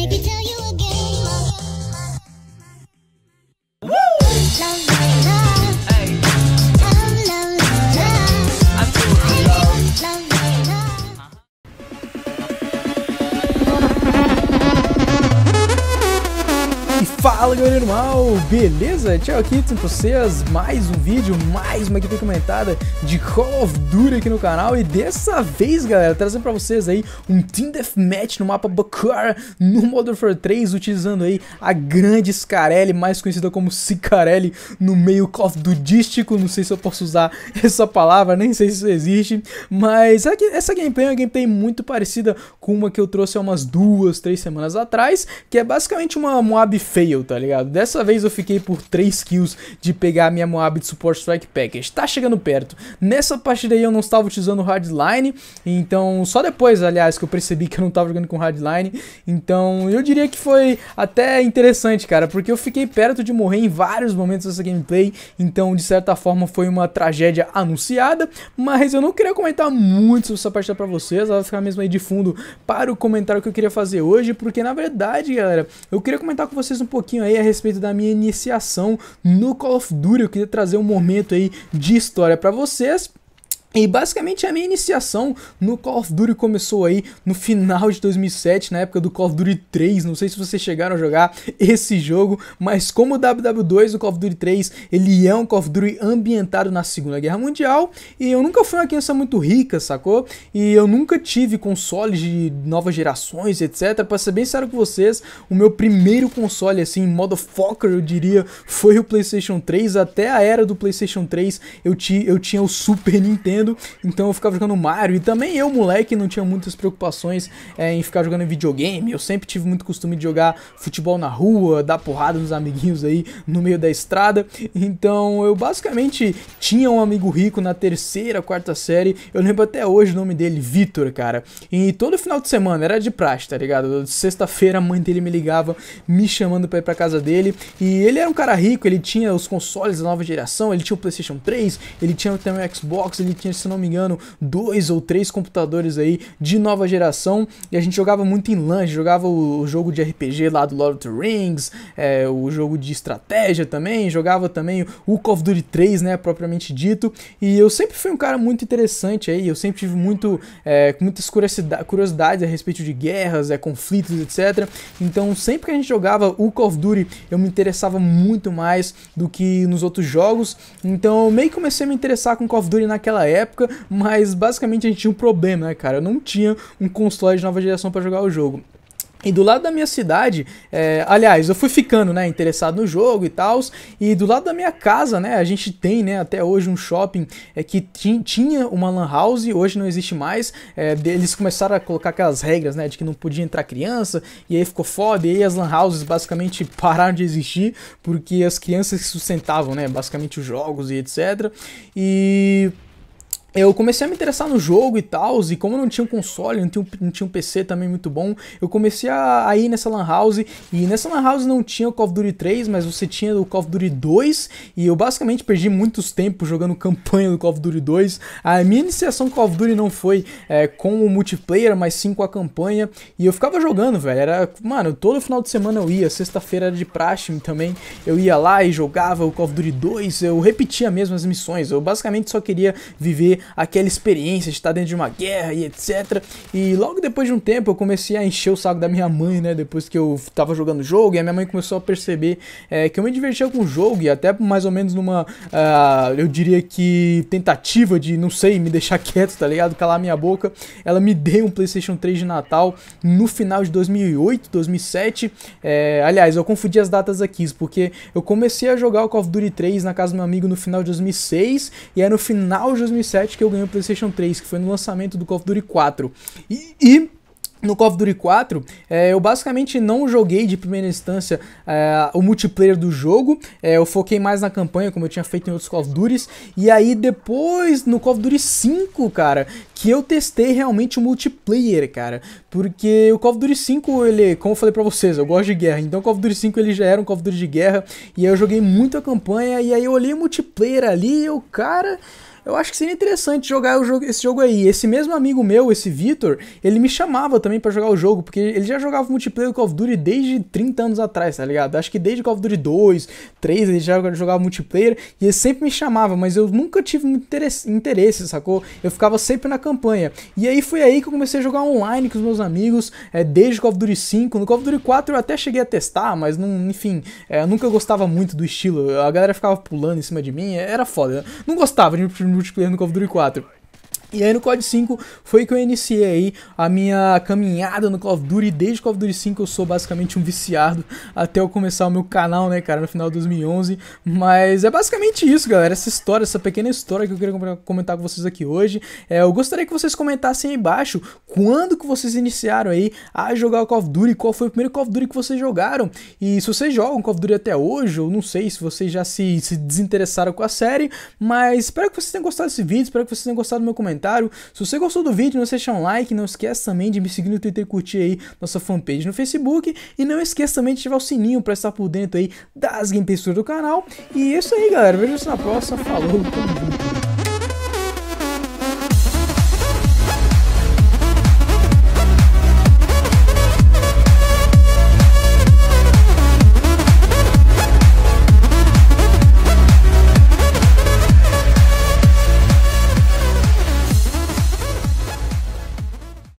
Make could tell you Fala galera normal, beleza? Tchau aqui com vocês, mais um vídeo, mais uma equipe comentada de Call of Duty aqui no canal E dessa vez galera, trazendo pra vocês aí um Team Deathmatch no mapa Bakar no Modern Warfare 3 Utilizando aí a grande Scarelli, mais conhecida como Sicarelli no meio Call of Dutístico Não sei se eu posso usar essa palavra, nem sei se isso existe Mas essa gameplay é uma gameplay muito parecida com uma que eu trouxe há umas duas, três semanas atrás Que é basicamente uma Moab feia fail, tá ligado? Dessa vez eu fiquei por 3 kills de pegar a minha Moab de Support Strike Package. Tá chegando perto. Nessa partida aí eu não estava utilizando Hardline, então só depois, aliás, que eu percebi que eu não estava jogando com Hardline. Então eu diria que foi até interessante, cara, porque eu fiquei perto de morrer em vários momentos dessa gameplay. Então, de certa forma, foi uma tragédia anunciada, mas eu não queria comentar muito sobre essa partida pra vocês, ela vai ficar mesmo aí de fundo para o comentário que eu queria fazer hoje, porque na verdade, galera, eu queria comentar com vocês um pouco pouquinho aí a respeito da minha iniciação no Call of Duty. Eu queria trazer um momento aí de história para vocês e basicamente é a minha iniciação no Call of Duty começou aí no final de 2007, na época do Call of Duty 3. Não sei se vocês chegaram a jogar esse jogo, mas como o WW2 o Call of Duty 3, ele é um Call of Duty ambientado na Segunda Guerra Mundial. E eu nunca fui uma criança muito rica, sacou? E eu nunca tive consoles de novas gerações, etc. Pra ser bem sério com vocês, o meu primeiro console, assim, motherfucker, eu diria, foi o PlayStation 3. Até a era do PlayStation 3, eu, ti, eu tinha o Super Nintendo. Nintendo, então eu ficava jogando Mario. E também eu, moleque, não tinha muitas preocupações é, em ficar jogando videogame. Eu sempre tive muito costume de jogar futebol na rua, dar porrada nos amiguinhos aí no meio da estrada. Então eu basicamente tinha um amigo rico na terceira, quarta série. Eu lembro até hoje o nome dele, Vitor, cara. E todo final de semana era de praxe, tá ligado? Sexta-feira a mãe dele me ligava me chamando pra ir pra casa dele. E ele era um cara rico, ele tinha os consoles da nova geração, ele tinha o PlayStation 3, ele tinha também o Xbox, ele tinha tinha, se não me engano, dois ou três computadores aí de nova geração e a gente jogava muito em LAN, jogava o, o, jogo de RPG lá do Lord of the Rings, é, o jogo de estratégia também, jogava também o Call of Duty 3, né, propriamente dito, e eu sempre fui um cara muito interessante aí, eu sempre tive muito, é, muitas curiosidades a respeito de guerras, é, conflitos, etc. Então, sempre que a gente jogava o Call of Duty, eu me interessava muito mais do que nos outros jogos, então eu meio que comecei a me interessar com Call of Duty naquela época, época, mas basicamente a gente tinha um problema, né, cara? Eu não tinha um console de nova geração para jogar o jogo. E do lado da minha cidade, é, aliás, eu fui ficando, né, interessado no jogo e tal, e do lado da minha casa, né, a gente tem, né, até hoje um shopping é, que tinha uma lan house, hoje não existe mais, é, eles começaram a colocar aquelas regras, né, de que não podia entrar criança, e aí ficou foda, e aí as lan houses basicamente pararam de existir, porque as crianças sustentavam, né, basicamente os jogos e etc, e eu comecei a me interessar no jogo e tal, e como não tinha um console, não tinha um, não tinha um PC também muito bom, eu comecei a, a ir nessa lan house, e nessa lan house não tinha o Call of Duty 3, mas você tinha o Call of Duty 2, e eu basicamente perdi muitos tempos jogando campanha do Call of Duty 2, a minha iniciação com Call of Duty não foi é, com o multiplayer, mas sim com a campanha, e eu ficava jogando, velho, era, mano, todo final de semana eu ia, sexta-feira era de praxe também, eu ia lá e jogava o Call of Duty 2, eu repetia mesmo as missões, eu basicamente só queria viver aquela experiência de estar dentro de uma guerra e etc. E logo depois de um tempo eu comecei a encher o saco da minha mãe, né? Depois que eu tava jogando o jogo, e a minha mãe começou a perceber é, que eu me divertia com o jogo, e até mais ou menos numa, uh, eu diria que tentativa de, não sei, me deixar quieto, tá ligado? Calar a minha boca. Ela me deu um PlayStation 3 de Natal no final de 2008, 2007. É, aliás, eu confundi as datas aqui, porque eu comecei a jogar o Call of Duty 3 na casa do meu amigo no final de 2006, e aí no final de 2007 que eu ganhei o PlayStation 3, que foi no lançamento do Call of Duty 4. e, e no Call of Duty 4, é, eu basicamente não joguei de primeira instância é, o multiplayer do jogo, é, eu foquei mais na campanha, como eu tinha feito em outros Call of Duty, e aí depois no Call of Duty 5, cara, que eu testei realmente o multiplayer, cara. Porque o Call of Duty 5, ele, como eu falei pra vocês, eu gosto de guerra. Então o Call of Duty 5 ele já era um Call of Duty de guerra. E aí eu joguei muito a campanha. E aí eu olhei o multiplayer ali e eu, cara. Eu acho que seria interessante jogar jogo, esse jogo aí. Esse mesmo amigo meu, esse Vitor, ele me chamava também para jogar o jogo, porque ele já jogava multiplayer do Call of Duty desde 30 anos atrás, tá ligado? Acho que desde Call of Duty 2, 3 ele já jogava multiplayer e ele sempre me chamava, mas eu nunca tive muito interesse, interesse sacou? Eu ficava sempre na campanha campanha. E aí foi aí que eu comecei a jogar online com os meus amigos, é, desde Call of Duty 5. No Call of Duty 4 eu até cheguei a testar, mas não, enfim, é, eu nunca gostava muito do estilo. A galera ficava pulando em cima de mim, era foda. Eu não gostava de multiplayer no Call of Duty 4. E aí no COD 5 foi que eu iniciei aí a minha caminhada no Call of Duty. Desde Call of Duty 5 eu sou basicamente um viciado até eu começar o meu canal, né, cara, no final de 2011. Mas é basicamente isso, galera. Essa história, essa pequena história que eu queria comentar com vocês aqui hoje. É, eu gostaria que vocês comentassem aí embaixo quando que vocês iniciaram aí a jogar o Call of Duty, qual foi o primeiro Call of Duty que vocês jogaram. E se vocês jogam Call of Duty até hoje, eu não sei se vocês já se, se desinteressaram com a série, mas espero que vocês tenham gostado desse vídeo, espero que vocês tenham gostado do meu comentário comentário. Se você gostou do vídeo, não se deixa um like, não esquece também de me seguir no Twitter e curtir aí nossa fanpage no Facebook. E não esqueça também de ativar o sininho para estar por dentro aí das gameplays do canal. E é isso aí, galera. Vejo você na próxima. Falou, tamo junto.